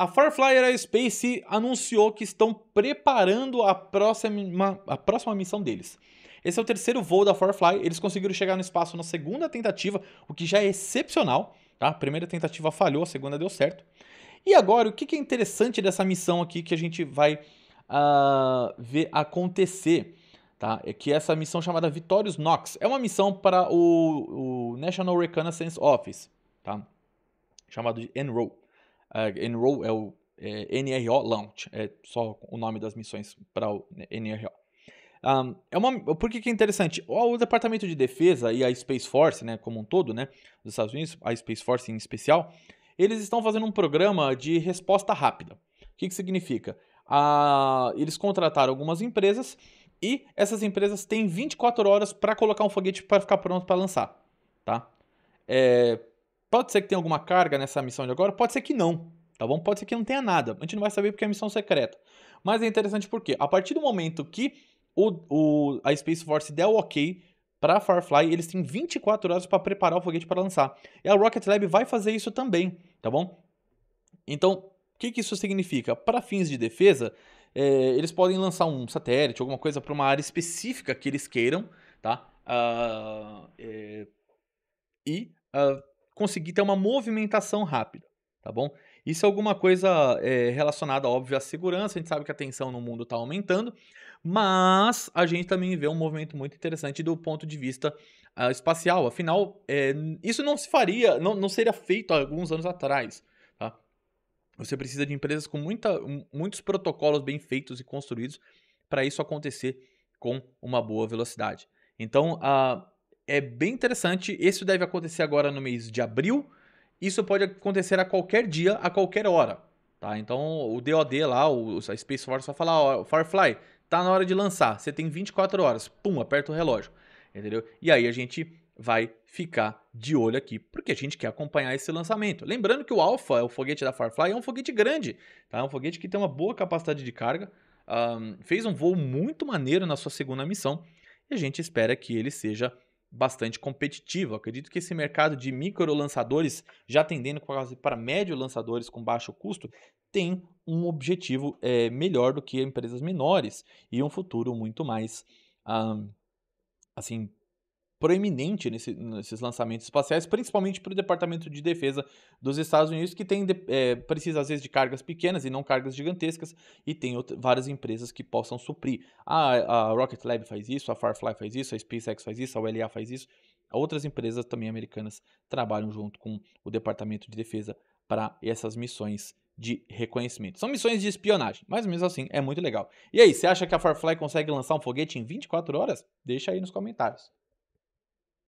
A Firefly Aerospace anunciou que estão preparando a próxima, a próxima missão deles. Esse é o terceiro voo da Firefly, eles conseguiram chegar no espaço na segunda tentativa, o que já é excepcional. Tá? A primeira tentativa falhou, a segunda deu certo. E agora, o que é interessante dessa missão aqui que a gente vai uh, ver acontecer? Tá? É que essa missão chamada Victorious Knox é uma missão para o, o National Reconnaissance Office, tá? chamado de NRO uh, Enroll é o é, NRO Launch, é só o nome das missões para o NRO. Um, é uma, por que, que é interessante? O, o, Departamento de Defesa e a Space Force, né, como um todo, né, dos Estados Unidos, a Space Force em especial, eles estão fazendo um programa de resposta rápida. O que, que significa? eles contrataram algumas empresas e essas empresas têm 24 horas para colocar um foguete para ficar pronto para lançar, tá? É, Pode ser que tenha alguma carga nessa missão de agora, pode ser que não, tá bom? Pode ser que não tenha nada. A gente não vai saber porque é missão secreta. Mas é interessante porque, a partir do momento que o, o, a Space Force der o ok para Firefly, eles têm 24 horas para preparar o foguete para lançar. E a Rocket Lab vai fazer isso também, tá bom? Então, o que, que isso significa? Para fins de defesa, é, eles podem lançar um satélite, alguma coisa para uma área específica que eles queiram, tá? Uh, é, e uh, conseguir ter uma movimentação rápida, tá bom? Isso é alguma coisa é, relacionada, óbvio, à segurança. A gente sabe que a tensão no mundo está aumentando, mas a gente também vê um movimento muito interessante do ponto de vista uh, espacial. Afinal, é, isso não se faria, não, não seria feito há alguns anos atrás. Tá? Você precisa de empresas com muita, muitos protocolos bem feitos e construídos para isso acontecer com uma boa velocidade. Então, uh, é bem interessante. Isso deve acontecer agora no mês de abril. Isso pode acontecer a qualquer dia, a qualquer hora. Tá? Então o DOD lá, o, a Space Force vai falar, ó, Firefly, tá na hora de lançar. Você tem 24 horas. Pum, aperta o relógio. Entendeu? E aí a gente vai ficar de olho aqui, porque a gente quer acompanhar esse lançamento. Lembrando que o Alpha, o foguete da Firefly, é um foguete grande, tá? É um foguete que tem uma boa capacidade de carga, um, fez um voo muito maneiro na sua segunda missão, e a gente espera que ele seja bastante competitivo. Acredito que esse mercado de micro lançadores, já tendendo para médio lançadores com baixo custo, tem um objetivo é, melhor do que empresas menores e um futuro muito mais um, ah, assim proeminente nesse, nesses lançamentos espaciais, principalmente para o Departamento de Defesa dos Estados Unidos, que tem, é, precisa às vezes de cargas pequenas e não cargas gigantescas, e tem várias empresas que possam suprir. A, a, Rocket Lab faz isso, a Firefly faz isso, a SpaceX faz isso, a ULA faz isso. Outras empresas também americanas trabalham junto com o Departamento de Defesa para essas missões de reconhecimento. São missões de espionagem, mas mesmo assim é muito legal. E aí, você acha que a Firefly consegue lançar um foguete em 24 horas? Deixa aí nos comentários.